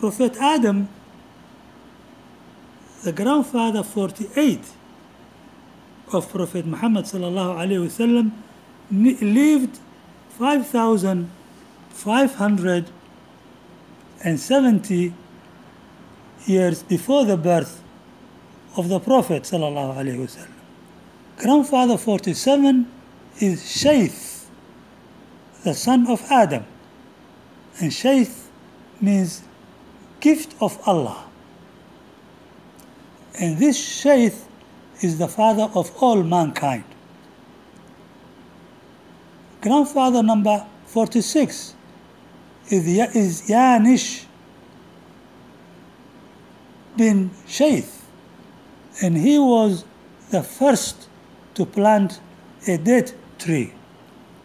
Prophet Adam, the grandfather 48 of Prophet Muhammad sallallahu alaihi wasallam, lived 5,570 years before the birth of the Prophet wasallam), Grandfather 47 is Shaith, the son of Adam. And Shaith means gift of Allah. And this Shaith is the father of all mankind. Grandfather number 46 is, is Yanish, bin and he was the first to plant a date tree.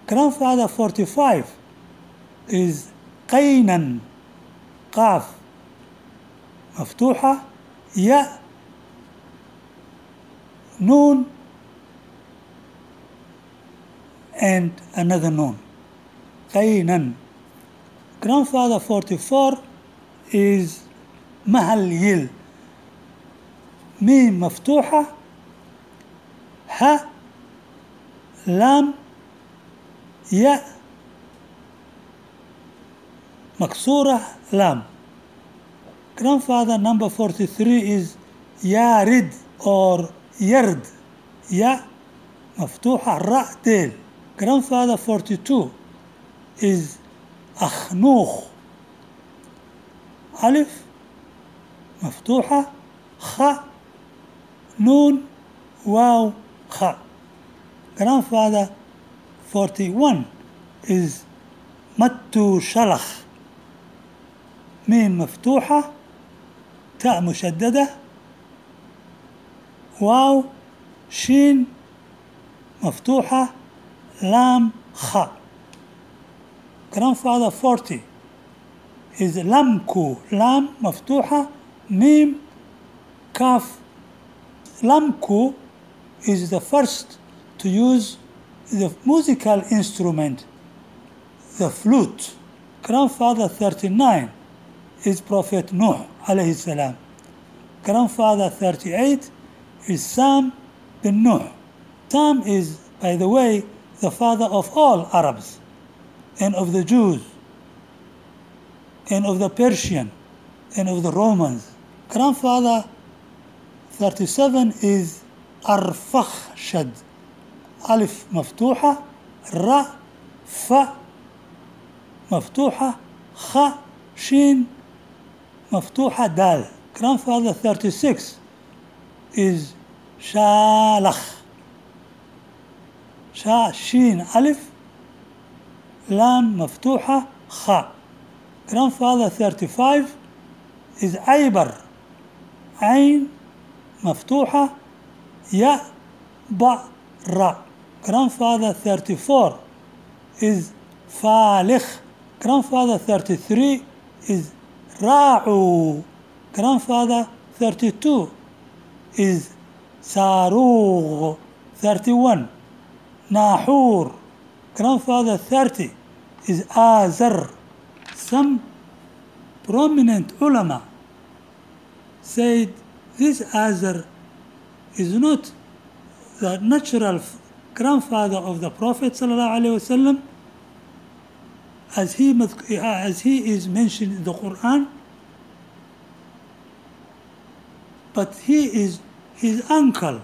Grandfather 45 is قينا قاف مفتوحة Ya noon and another noon قينا grandfather 44 is Mahal Yil. ميم مفتوحة ها لام ياء مكسورة لام grandfather number 43 is يارد or يرد يا مفتوحة راء ديل grandfather 42 is أخنوخ ألف مفتوحة خ نون واو خ. Grandfather 41 is متو شلخ ميم مفتوحة تاء مشددة واو شين مفتوحة لام خ grandfather 40 is لمكو لام مفتوحة ميم كاف Lamku is the first to use the musical instrument, the flute. Grandfather 39 is Prophet Nuh alayhi salam. Grandfather 38 is Sam bin Nuh. Sam is, by the way, the father of all Arabs and of the Jews and of the Persian and of the Romans. Grandfather 37 is أرفخشد ألف مفتوحة ر ف مفتوحة خ شين مفتوحة دال grandfather 36 is شالخ شا شين ألف لام مفتوحة خ grandfather 35 is عيبر عين مفتوحة يا ب را grandfather 34 is فالخ grandfather 33 is راعو grandfather 32 is صاروغ 31 ناحور grandfather 30 is آزر some prominent ulama said This Azar is not the natural grandfather of the Prophet وسلم, as he, as he is mentioned in the Quran, but he is his uncle.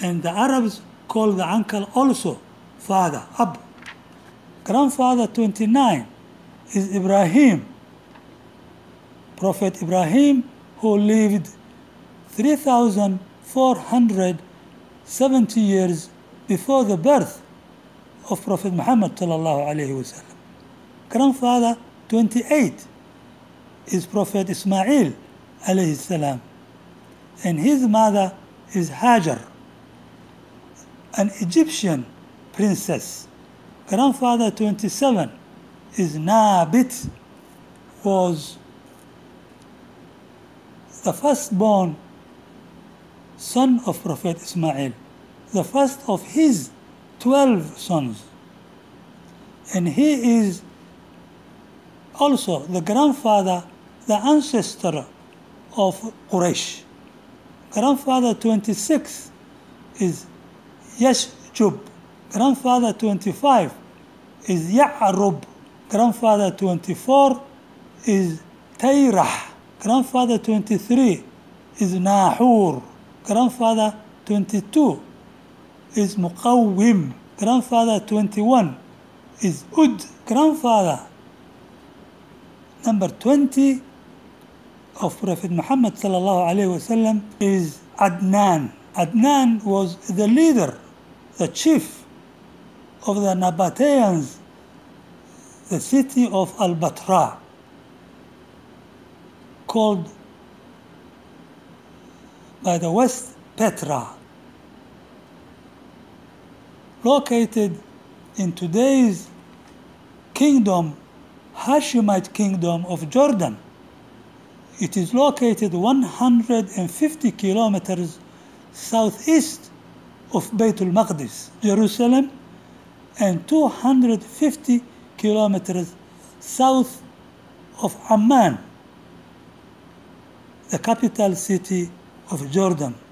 And the Arabs call the uncle also father, Ab. Grandfather 29 is Ibrahim. Prophet Ibrahim, who lived 3,470 years before the birth of Prophet Muhammad wasallam. Grandfather 28 is Prophet Ismail alayhi salam, and his mother is Hajar, an Egyptian princess. Grandfather 27 is Nabit, was the firstborn son of Prophet Ismail, the first of his 12 sons. And he is also the grandfather, the ancestor of Quraysh. Grandfather 26 is Yashjub. Grandfather 25 is Ya'rub. Grandfather 24 is Tayrah. grandfather 23 is naaxuur grandfather 22 is muqawim grandfather 21 is ud grandfather number 20 of Prophet Muhammad sallallahu alaihi wasallam is Adnan. Adnan was the leader, the chief of the Nabateans, the city of al called by the West Petra, located in today's kingdom, Hashemite kingdom of Jordan. It is located 150 kilometers southeast of Beitul Maqdis, Jerusalem, and 250 kilometers south of Amman the capital city of Jordan.